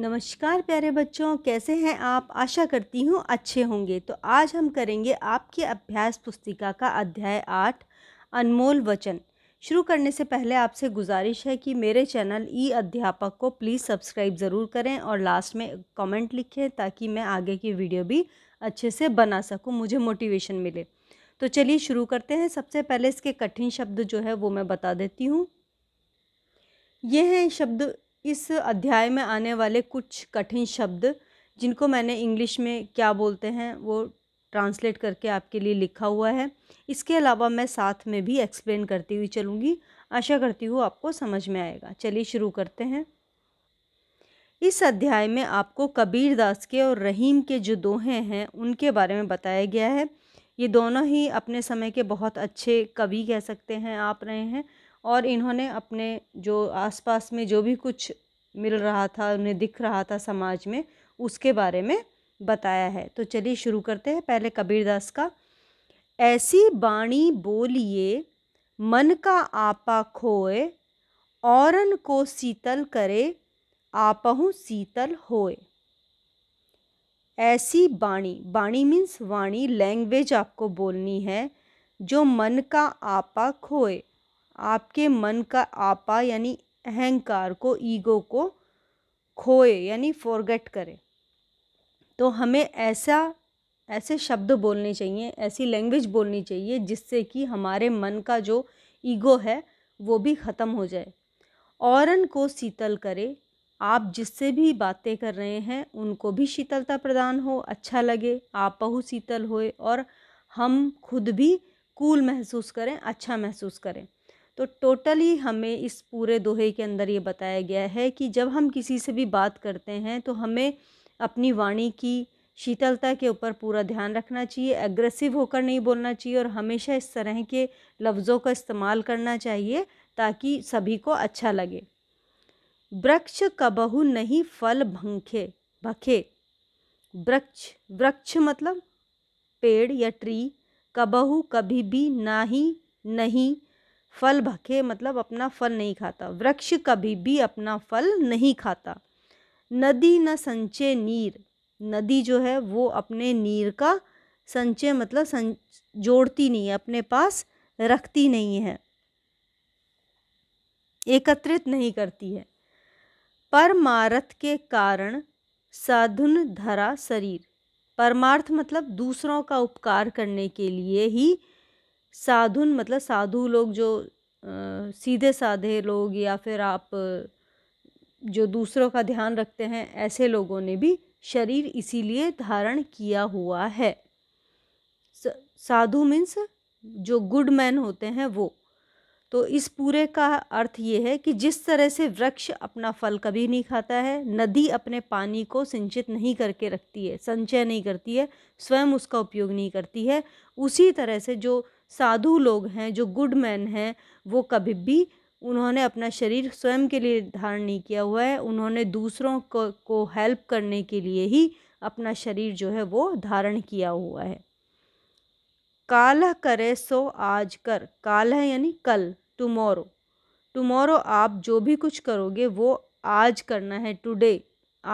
नमस्कार प्यारे बच्चों कैसे हैं आप आशा करती हूँ अच्छे होंगे तो आज हम करेंगे आपकी अभ्यास पुस्तिका का अध्याय आठ अनमोल वचन शुरू करने से पहले आपसे गुजारिश है कि मेरे चैनल ई अध्यापक को प्लीज़ सब्सक्राइब ज़रूर करें और लास्ट में कमेंट लिखें ताकि मैं आगे की वीडियो भी अच्छे से बना सकूँ मुझे मोटिवेशन मिले तो चलिए शुरू करते हैं सबसे पहले इसके कठिन शब्द जो है वो मैं बता देती हूँ ये हैं शब्द इस अध्याय में आने वाले कुछ कठिन शब्द जिनको मैंने इंग्लिश में क्या बोलते हैं वो ट्रांसलेट करके आपके लिए लिखा हुआ है इसके अलावा मैं साथ में भी एक्सप्लेन करती हुई चलूँगी आशा करती हूँ आपको समझ में आएगा चलिए शुरू करते हैं इस अध्याय में आपको कबीर दास के और रहीम के जो दोहे हैं उनके बारे में बताया गया है ये दोनों ही अपने समय के बहुत अच्छे कवि कह सकते हैं आप रहे हैं और इन्होंने अपने जो आसपास में जो भी कुछ मिल रहा था उन्हें दिख रहा था समाज में उसके बारे में बताया है तो चलिए शुरू करते हैं पहले कबीरदास का ऐसी बाणी बोलिए मन का आपा खोए औरन को शीतल करे आपहु शीतल होए ऐसी बाणी बाणी मीन्स वाणी लैंग्वेज आपको बोलनी है जो मन का आपा खोए आपके मन का आपा यानी अहंकार को ईगो को खोए यानी फॉरगेट करे तो हमें ऐसा ऐसे शब्द बोलने चाहिए ऐसी लैंग्वेज बोलनी चाहिए जिससे कि हमारे मन का जो ईगो है वो भी ख़त्म हो जाए औरन को शीतल करे आप जिससे भी बातें कर रहे हैं उनको भी शीतलता प्रदान हो अच्छा लगे आप बहु शीतल होए और हम खुद भी कूल महसूस करें अच्छा महसूस करें तो टोटली हमें इस पूरे दोहे के अंदर ये बताया गया है कि जब हम किसी से भी बात करते हैं तो हमें अपनी वाणी की शीतलता के ऊपर पूरा ध्यान रखना चाहिए एग्रेसिव होकर नहीं बोलना चाहिए और हमेशा इस तरह के लफ्ज़ों का इस्तेमाल करना चाहिए ताकि सभी को अच्छा लगे वृक्ष कबहु नहीं फल भंखे भखे वृक्ष वृक्ष मतलब पेड़ या ट्री कबहू कभी भी ना ही नहीं फल भखे मतलब अपना फल नहीं खाता वृक्ष कभी भी अपना फल नहीं खाता नदी न संचय नीर नदी जो है वो अपने नीर का संचय मतलब सं जोड़ती नहीं है अपने पास रखती नहीं है एकत्रित नहीं करती है परमार्थ के कारण साधुन धरा शरीर परमार्थ मतलब दूसरों का उपकार करने के लिए ही साधुन मतलब साधु लोग जो आ, सीधे साधे लोग या फिर आप जो दूसरों का ध्यान रखते हैं ऐसे लोगों ने भी शरीर इसीलिए धारण किया हुआ है साधु मीन्स जो गुड मैन होते हैं वो तो इस पूरे का अर्थ ये है कि जिस तरह से वृक्ष अपना फल कभी नहीं खाता है नदी अपने पानी को सिंचित नहीं करके रखती है संचय नहीं करती है स्वयं उसका उपयोग नहीं करती है उसी तरह से जो साधु लोग हैं जो गुड मैन हैं वो कभी भी उन्होंने अपना शरीर स्वयं के लिए धारण नहीं किया हुआ है उन्होंने दूसरों को, को हेल्प करने के लिए ही अपना शरीर जो है वो धारण किया हुआ है काल करे सो आज कर काल है यानी कल टुमोरो टुमोरो आप जो भी कुछ करोगे वो आज करना है टुडे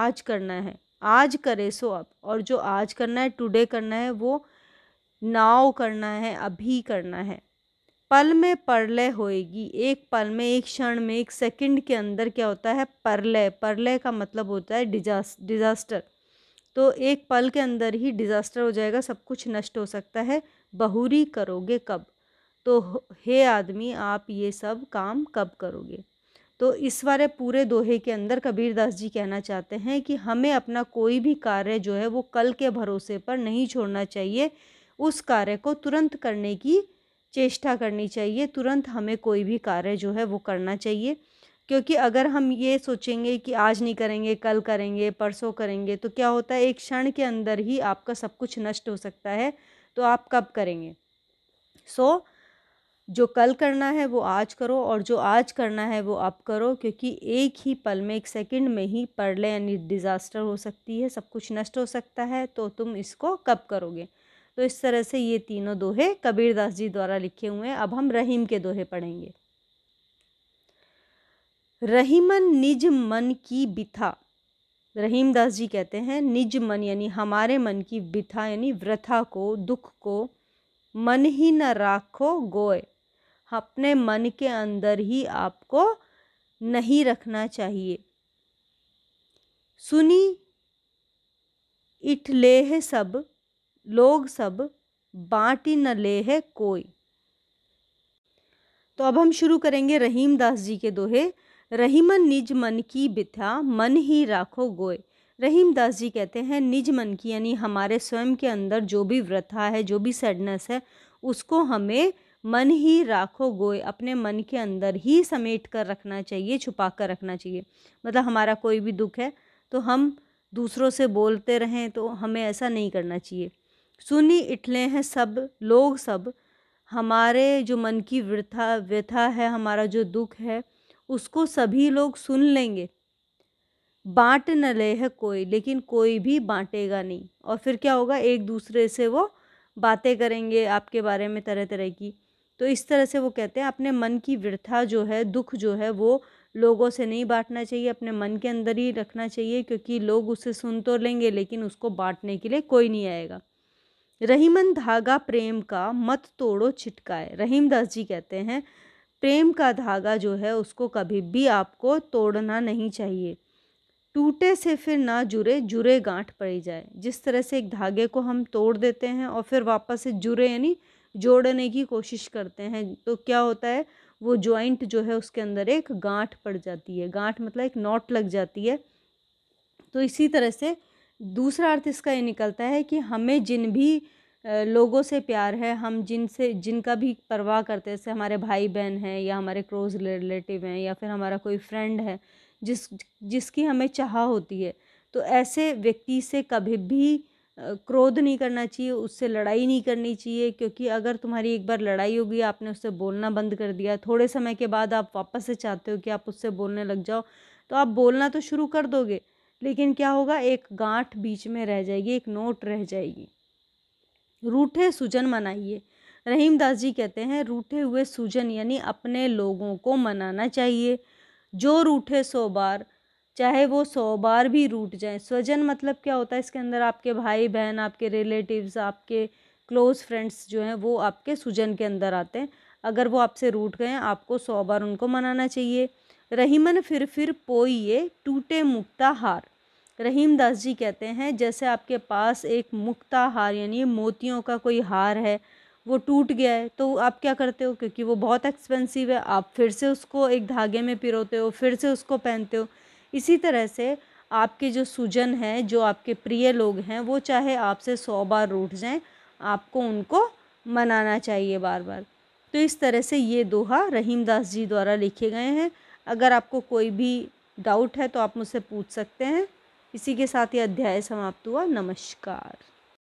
आज करना है आज करे सो आप और जो आज करना है टुडे करना है वो नाव करना है अभी करना है पल में परलय होएगी एक पल में एक क्षण में एक सेकंड के अंदर क्या होता है परलय परलय का मतलब होता है डिजास डिज़ास्टर तो एक पल के अंदर ही डिज़ास्टर हो जाएगा सब कुछ नष्ट हो सकता है बहूरी करोगे कब तो हे आदमी आप ये सब काम कब करोगे तो इस बारे पूरे दोहे के अंदर कबीरदास जी कहना चाहते हैं कि हमें अपना कोई भी कार्य जो है वो कल के भरोसे पर नहीं छोड़ना चाहिए उस कार्य को तुरंत करने की चेष्टा करनी चाहिए तुरंत हमें कोई भी कार्य जो है वो करना चाहिए क्योंकि अगर हम ये सोचेंगे कि आज नहीं करेंगे कल करेंगे परसों करेंगे तो क्या होता है एक क्षण के अंदर ही आपका सब कुछ नष्ट हो सकता है तो आप कब करेंगे सो so, जो कल करना है वो आज करो और जो आज करना है वो अब करो क्योंकि एक ही पल में एक सेकंड में ही पड़ यानी डिज़ास्टर हो सकती है सब कुछ नष्ट हो सकता है तो तुम इसको कब करोगे तो इस तरह से ये तीनों दोहे कबीरदास जी द्वारा लिखे हुए हैं अब हम रहीम के दोहे पढ़ेंगे रहीमन निज मन की बिथा रहीम दास जी कहते हैं निज मन यानी हमारे मन की बिथा यानी व्रथा को दुख को मन ही न राखो गोए अपने मन के अंदर ही आपको नहीं रखना चाहिए सुनी इठलेह सब लोग सब बाँटी न ले है कोई तो अब हम शुरू करेंगे रहीम दास जी के दोहे रहीमन निज मन की बिथा मन ही राखो गोय दास जी कहते हैं निज मन की यानी हमारे स्वयं के अंदर जो भी व्रथा है जो भी सैडनेस है उसको हमें मन ही राखो गोए अपने मन के अंदर ही समेट कर रखना चाहिए छुपा कर रखना चाहिए मतलब हमारा कोई भी दुख है तो हम दूसरों से बोलते रहें तो हमें ऐसा नहीं करना चाहिए सुनी इटले हैं सब लोग सब हमारे जो मन की व्यथा व्यथा है हमारा जो दुख है उसको सभी लोग सुन लेंगे बांट न ले है कोई लेकिन कोई भी बांटेगा नहीं और फिर क्या होगा एक दूसरे से वो बातें करेंगे आपके बारे में तरह तरह की तो इस तरह से वो कहते हैं अपने मन की व्यथा जो है दुख जो है वो लोगों से नहीं बांटना चाहिए अपने मन के अंदर ही रखना चाहिए क्योंकि लोग उसे सुन तो लेंगे लेकिन उसको बांटने के लिए कोई नहीं आएगा रहीमन धागा प्रेम का मत तोड़ो छिटकाए रहीमदास जी कहते हैं प्रेम का धागा जो है उसको कभी भी आपको तोड़ना नहीं चाहिए टूटे से फिर ना जुड़े जुड़े गांठ पड़ी जाए जिस तरह से एक धागे को हम तोड़ देते हैं और फिर वापस से जुड़े यानी जोड़ने की कोशिश करते हैं तो क्या होता है वो जॉइंट जो है उसके अंदर एक गांठ पड़ जाती है गांठ मतलब एक नॉट लग जाती है तो इसी तरह से दूसरा अर्थ इसका ये निकलता है कि हमें जिन भी लोगों से प्यार है हम जिनसे जिनका भी परवाह करते हैं जैसे हमारे भाई बहन हैं या हमारे क्लोज रिलेटिव हैं या फिर हमारा कोई फ्रेंड है जिस जिसकी हमें चाह होती है तो ऐसे व्यक्ति से कभी भी क्रोध नहीं करना चाहिए उससे लड़ाई नहीं करनी चाहिए क्योंकि अगर तुम्हारी एक बार लड़ाई होगी आपने उससे बोलना बंद कर दिया थोड़े समय के बाद आप वापस से चाहते हो कि आप उससे बोलने लग जाओ तो आप बोलना तो शुरू कर दोगे लेकिन क्या होगा एक गांठ बीच में रह जाएगी एक नोट रह जाएगी रूठे सुजन मनाइए रहीम दास जी कहते हैं रूठे हुए सूजन यानी अपने लोगों को मनाना चाहिए जो रूठे सो बार चाहे वो सौ बार भी रूट जाए स्वजन मतलब क्या होता है इसके अंदर आपके भाई बहन आपके रिलेटिव्स आपके क्लोज़ फ्रेंड्स जो हैं वो आपके सुजन के अंदर आते हैं अगर वो आपसे रूट गए आपको सौ बार उनको मनाना चाहिए रहीमन फिर फिर पोइए टूटे मुक्ता हार रहीम दास जी कहते हैं जैसे आपके पास एक मुक्ता हार यानी मोतियों का कोई हार है वो टूट गया है तो आप क्या करते हो क्योंकि वो बहुत एक्सपेंसिव है आप फिर से उसको एक धागे में पिरोते हो फिर से उसको पहनते हो इसी तरह से आपके जो सूजन है जो आपके प्रिय लोग हैं वो चाहे आपसे सौ बार रूठ जाएं आपको उनको मनाना चाहिए बार बार तो इस तरह से ये दोहा रहीमदास जी द्वारा लिखे गए हैं अगर आपको कोई भी डाउट है तो आप मुझसे पूछ सकते हैं इसी के साथ ये अध्याय समाप्त हुआ नमस्कार